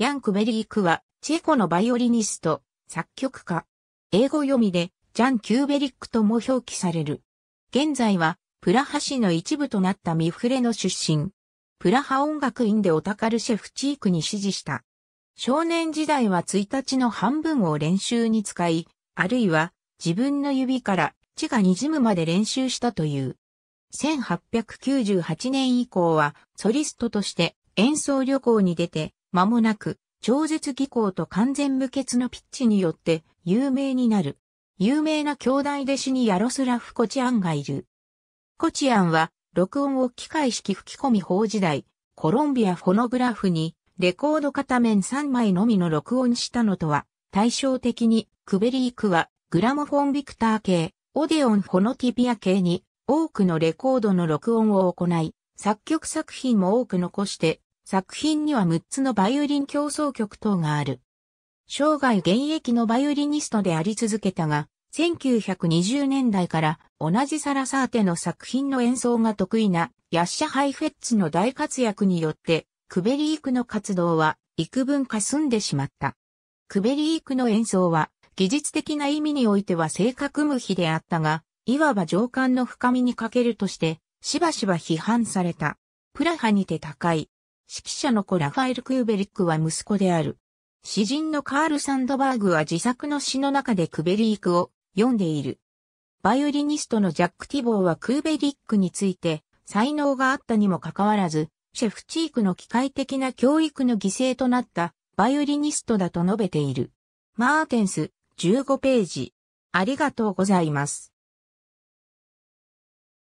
ヤン・クメリークは、チェコのバイオリニスト、作曲家。英語読みで、ジャン・キューベリックとも表記される。現在は、プラハ市の一部となったミフレの出身。プラハ音楽院でオタカルシェフチークに指示した。少年時代は1日の半分を練習に使い、あるいは自分の指から血が滲むまで練習したという。1898年以降はソリストとして演奏旅行に出て間もなく、超絶技巧と完全無欠のピッチによって有名になる。有名な兄弟弟子にヤロスラフ・コチアンがいる。コチアンは、録音を機械式吹き込み法時代、コロンビアフォノグラフに、レコード片面3枚のみの録音したのとは、対照的に、クベリークは、グラモフォンビクター系、オデオン・フォノティピア系に、多くのレコードの録音を行い、作曲作品も多く残して、作品には6つのバイオリン競奏曲等がある。生涯現役のバイオリニストであり続けたが、1920年代から同じサラサーテの作品の演奏が得意なヤッシャ・ハイフェッツの大活躍によって、クベリークの活動は幾分か済んでしまった。クベリークの演奏は技術的な意味においては正確無比であったが、いわば情感の深みに欠けるとして、しばしば批判された。プラハにて高い、指揮者の子ラファエル・クーベリックは息子である。詩人のカール・サンドバーグは自作の詩の中でクベリークを読んでいる。バイオリニストのジャック・ティボーはクーベリックについて才能があったにもかかわらず、シェフチークの機械的な教育の犠牲となったバイオリニストだと述べている。マーテンス、15ページ。ありがとうございます。